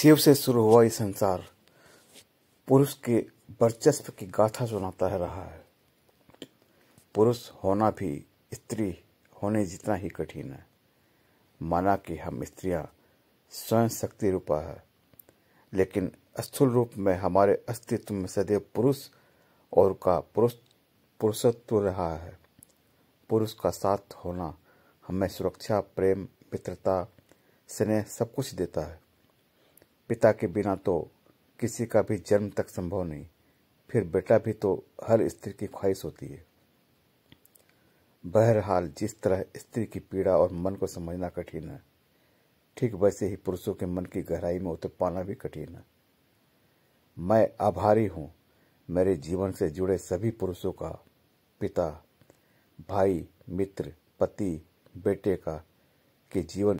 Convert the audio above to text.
शिव से शुरू हुआ यह संसार पुरुष के वर्चस्व की गाथा सुनाता है रहा है पुरुष होना भी स्त्री होने जितना ही कठिन है माना कि हम स्त्रियां स्वयं शक्ति रूपा है लेकिन स्थूल रूप में हमारे अस्तित्व में सदैव पुरुष और का पुरुष पुरुषत्व रहा है पुरुष का साथ होना हमें सुरक्षा प्रेम मित्रता स्नेह सब कुछ देता है पिता के बिना तो किसी का भी जन्म तक संभव नहीं फिर बेटा भी तो हर स्त्री की ख्वाहिश होती है बहरहाल जिस तरह स्त्री की पीड़ा और मन को समझना कठिन है ठीक वैसे ही पुरुषों के मन की गहराई में उतर पाना भी कठिन है मैं आभारी हूँ मेरे जीवन से जुड़े सभी पुरुषों का पिता भाई मित्र पति बेटे का कि जीवन